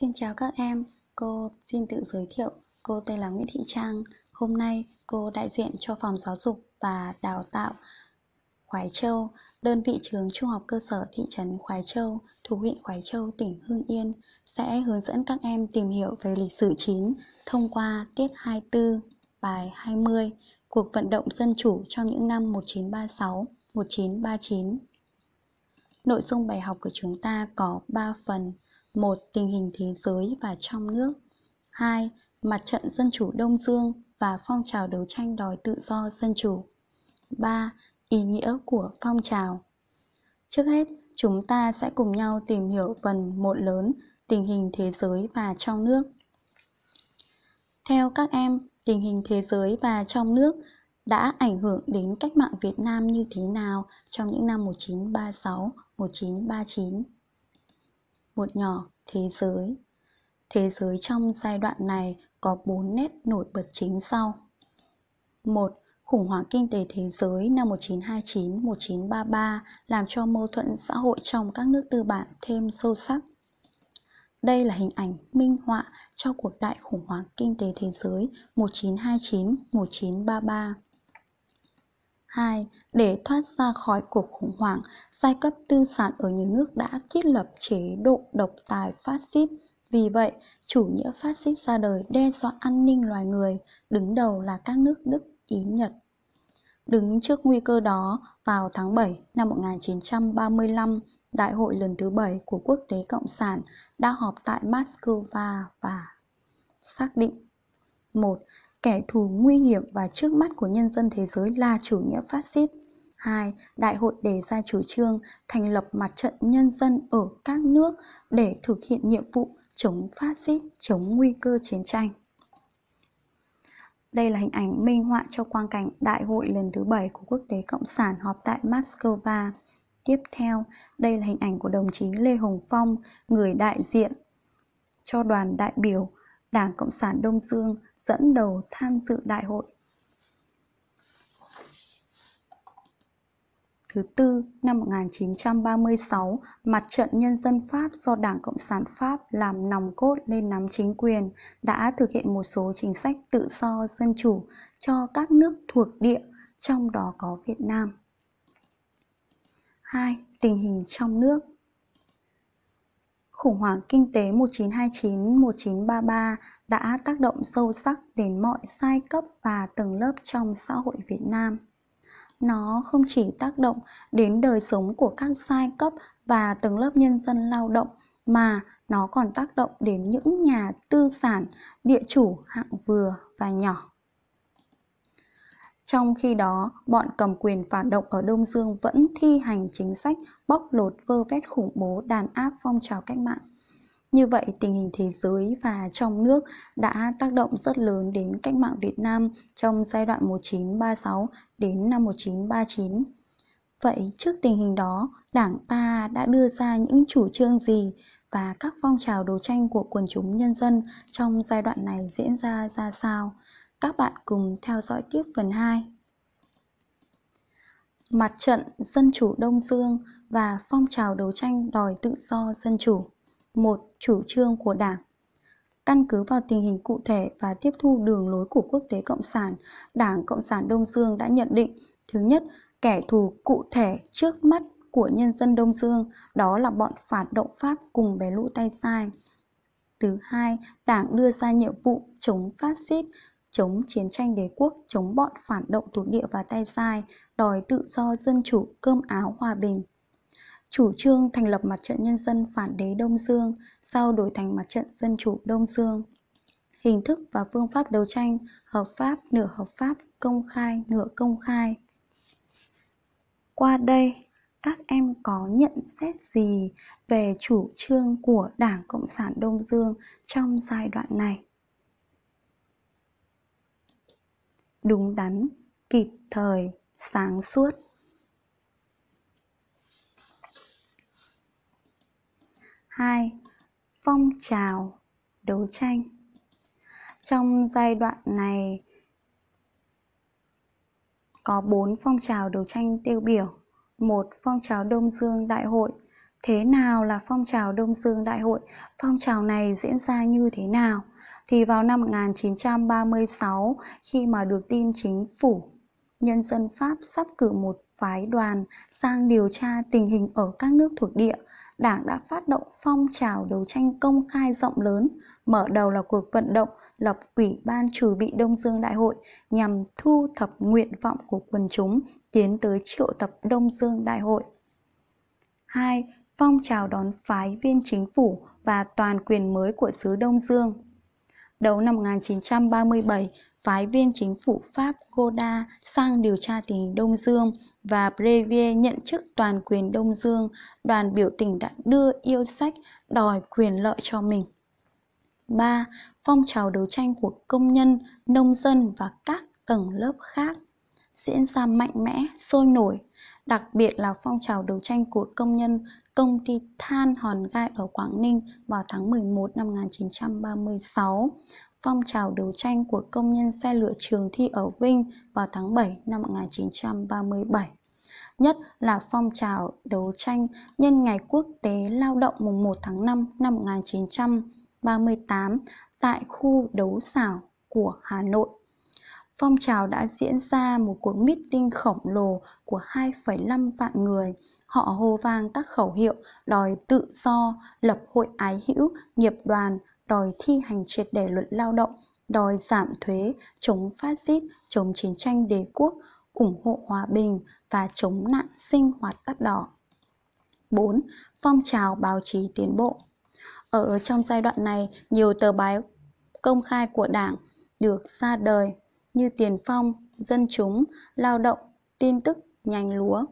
Xin chào các em, cô xin tự giới thiệu, cô tên là Nguyễn Thị Trang. Hôm nay cô đại diện cho phòng giáo dục và đào tạo Khoái Châu, đơn vị trường trung học cơ sở thị trấn Khoái Châu thuộc huyện Khoái Châu, tỉnh Hưng Yên sẽ hướng dẫn các em tìm hiểu về lịch sử chín thông qua tiết 24, bài 20, cuộc vận động dân chủ trong những năm 1936, 1939. Nội dung bài học của chúng ta có 3 phần một Tình hình thế giới và trong nước 2. Mặt trận Dân chủ Đông Dương và phong trào đấu tranh đòi tự do dân chủ 3. Ý nghĩa của phong trào Trước hết, chúng ta sẽ cùng nhau tìm hiểu phần một lớn Tình hình thế giới và trong nước Theo các em, tình hình thế giới và trong nước đã ảnh hưởng đến cách mạng Việt Nam như thế nào trong những năm 1936, 1939 một nhỏ thế giới. Thế giới trong giai đoạn này có 4 nét nổi bật chính sau. 1. Khủng hoảng kinh tế thế giới năm 1929-1933 làm cho mâu thuẫn xã hội trong các nước tư bản thêm sâu sắc. Đây là hình ảnh minh họa cho cuộc đại khủng hoảng kinh tế thế giới 1929-1933. 2. Để thoát ra khỏi cuộc khủng hoảng, giai cấp tư sản ở nhiều nước đã thiết lập chế độ độc tài phát xít. Vì vậy, chủ nghĩa phát xít ra đời đe dọa an ninh loài người, đứng đầu là các nước Đức, Ý, Nhật. Đứng trước nguy cơ đó, vào tháng 7 năm 1935, Đại hội lần thứ 7 của Quốc tế Cộng sản đã họp tại Moscow và xác định 1. Kẻ thù nguy hiểm và trước mắt của nhân dân thế giới là chủ nghĩa phát xít. 2. Đại hội đề ra chủ trương thành lập mặt trận nhân dân ở các nước để thực hiện nhiệm vụ chống phát xít, chống nguy cơ chiến tranh. Đây là hình ảnh minh họa cho quang cảnh Đại hội lần thứ 7 của Quốc tế Cộng sản họp tại Moscow. Tiếp theo, đây là hình ảnh của đồng chí Lê Hồng Phong, người đại diện cho đoàn đại biểu Đảng Cộng sản Đông Dương dẫn đầu tham dự đại hội. Thứ tư, năm 1936, Mặt trận Nhân dân Pháp do Đảng Cộng sản Pháp làm nòng cốt lên nắm chính quyền đã thực hiện một số chính sách tự do dân chủ cho các nước thuộc địa, trong đó có Việt Nam. 2. Tình hình trong nước Khủng hoảng kinh tế 1929-1933 đã tác động sâu sắc đến mọi giai cấp và tầng lớp trong xã hội Việt Nam. Nó không chỉ tác động đến đời sống của các giai cấp và tầng lớp nhân dân lao động mà nó còn tác động đến những nhà tư sản, địa chủ hạng vừa và nhỏ. Trong khi đó, bọn cầm quyền phản động ở Đông Dương vẫn thi hành chính sách bóc lột vơ vét khủng bố đàn áp phong trào cách mạng. Như vậy, tình hình thế giới và trong nước đã tác động rất lớn đến cách mạng Việt Nam trong giai đoạn 1936 đến năm 1939. Vậy trước tình hình đó, Đảng ta đã đưa ra những chủ trương gì và các phong trào đấu tranh của quần chúng nhân dân trong giai đoạn này diễn ra ra sao? Các bạn cùng theo dõi tiếp phần 2. Mặt trận Dân chủ Đông Dương và phong trào đấu tranh đòi tự do dân chủ. Một chủ trương của Đảng Căn cứ vào tình hình cụ thể và tiếp thu đường lối của quốc tế Cộng sản, Đảng Cộng sản Đông Dương đã nhận định, thứ nhất, kẻ thù cụ thể trước mắt của nhân dân Đông Dương, đó là bọn phản động Pháp cùng bé lũ tay sai. Thứ hai, Đảng đưa ra nhiệm vụ chống phát xít chống chiến tranh đế quốc, chống bọn phản động thuộc địa và tay sai, đòi tự do dân chủ, cơm áo hòa bình. Chủ trương thành lập mặt trận nhân dân phản đế Đông Dương, sau đổi thành mặt trận dân chủ Đông Dương. Hình thức và phương pháp đấu tranh hợp pháp, nửa hợp pháp, công khai, nửa công khai. Qua đây, các em có nhận xét gì về chủ trương của Đảng Cộng sản Đông Dương trong giai đoạn này? đúng đắn kịp thời sáng suốt hai phong trào đấu tranh trong giai đoạn này có bốn phong trào đấu tranh tiêu biểu một phong trào đông dương đại hội thế nào là phong trào đông dương đại hội phong trào này diễn ra như thế nào thì vào năm 1936, khi mà được tin chính phủ nhân dân Pháp sắp cử một phái đoàn sang điều tra tình hình ở các nước thuộc địa, Đảng đã phát động phong trào đấu tranh công khai rộng lớn, mở đầu là cuộc vận động lập Ủy ban trừ bị Đông Dương Đại hội nhằm thu thập nguyện vọng của quần chúng tiến tới triệu tập Đông Dương Đại hội. 2. Phong trào đón phái viên chính phủ và toàn quyền mới của xứ Đông Dương Đầu năm 1937, phái viên chính phủ Pháp Goda sang điều tra tình hình Đông Dương và Brevier nhận chức toàn quyền Đông Dương, đoàn biểu tình đã đưa yêu sách đòi quyền lợi cho mình. 3. Phong trào đấu tranh của công nhân, nông dân và các tầng lớp khác diễn ra mạnh mẽ, sôi nổi, đặc biệt là phong trào đấu tranh của công nhân công ty than Hòn Gai ở Quảng Ninh vào tháng 11 năm 1936, phong trào đấu tranh của công nhân xe lửa trường thi ở Vinh vào tháng 7 năm 1937 nhất là phong trào đấu tranh nhân ngày quốc tế lao động mùng 1 tháng 5 năm 1938 tại khu đấu xảo của Hà Nội phong trào đã diễn ra một cuộc meeting khổng lồ của 2,5 vạn người. Họ hô vang các khẩu hiệu đòi tự do, lập hội ái hữu, nghiệp đoàn, đòi thi hành triệt để luật lao động, đòi giảm thuế, chống phát xít, chống chiến tranh đế quốc, ủng hộ hòa bình và chống nạn sinh hoạt đắt đỏ. 4. Phong trào báo chí tiến bộ Ở trong giai đoạn này, nhiều tờ báo công khai của Đảng được ra đời như tiền phong, dân chúng, lao động, tin tức, nhanh lúa.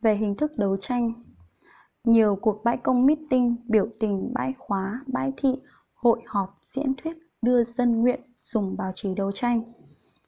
Về hình thức đấu tranh, nhiều cuộc bãi công meeting, biểu tình, bãi khóa, bãi thị, hội họp, diễn thuyết đưa dân nguyện dùng báo chí đấu tranh.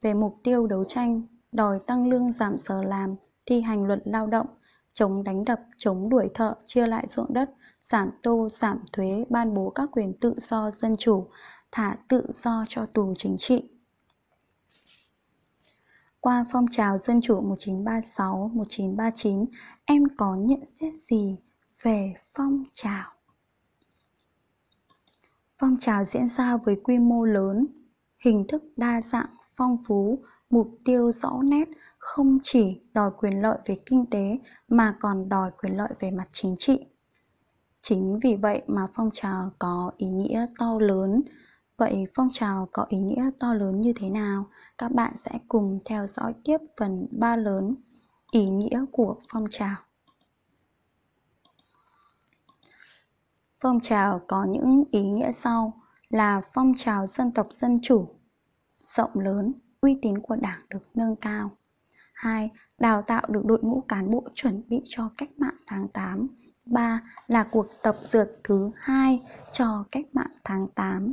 Về mục tiêu đấu tranh, đòi tăng lương giảm giờ làm, thi hành luật lao động, chống đánh đập, chống đuổi thợ, chia lại ruộng đất, giảm tô, giảm thuế, ban bố các quyền tự do dân chủ, thả tự do cho tù chính trị. Qua phong trào dân chủ 1936-1939, em có nhận xét gì về phong trào? Phong trào diễn ra với quy mô lớn, hình thức đa dạng, phong phú, mục tiêu rõ nét, không chỉ đòi quyền lợi về kinh tế mà còn đòi quyền lợi về mặt chính trị. Chính vì vậy mà phong trào có ý nghĩa to lớn Vậy phong trào có ý nghĩa to lớn như thế nào? Các bạn sẽ cùng theo dõi tiếp phần 3 lớn ý nghĩa của phong trào. Phong trào có những ý nghĩa sau là phong trào dân tộc dân chủ rộng lớn, uy tín của Đảng được nâng cao. 2. Đào tạo được đội ngũ cán bộ chuẩn bị cho cách mạng tháng 8. 3. Là cuộc tập dượt thứ hai cho cách mạng tháng 8.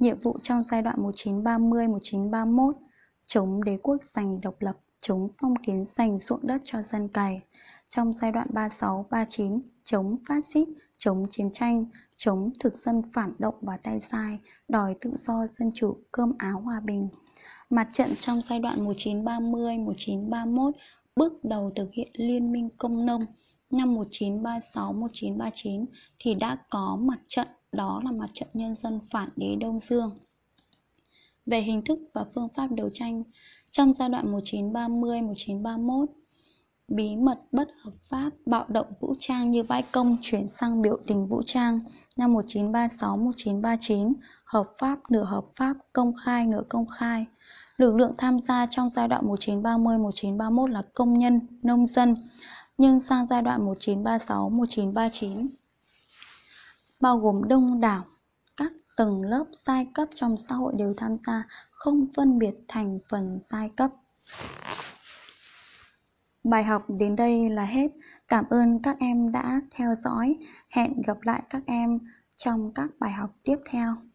nhiệm vụ trong giai đoạn 1930-1931, chống đế quốc giành độc lập, chống phong kiến giành ruộng đất cho dân cày. Trong giai đoạn 36-39, chống phát xít, chống chiến tranh, chống thực dân phản động và tay sai, đòi tự do dân chủ, cơm áo hòa bình. Mặt trận trong giai đoạn 1930-1931 bước đầu thực hiện liên minh công nông. Năm 1936-1939 thì đã có mặt trận đó là mặt trận nhân dân phản đế Đông Dương. Về hình thức và phương pháp đấu tranh, trong giai đoạn 1930-1931, bí mật bất hợp pháp bạo động vũ trang như bãi công chuyển sang biểu tình vũ trang năm 1936-1939, hợp pháp nửa hợp pháp, công khai nửa công khai. Lực lượng tham gia trong giai đoạn 1930-1931 là công nhân, nông dân, nhưng sang giai đoạn 1936-1939, bao gồm đông đảo các tầng lớp giai cấp trong xã hội đều tham gia, không phân biệt thành phần giai cấp. Bài học đến đây là hết. Cảm ơn các em đã theo dõi. Hẹn gặp lại các em trong các bài học tiếp theo.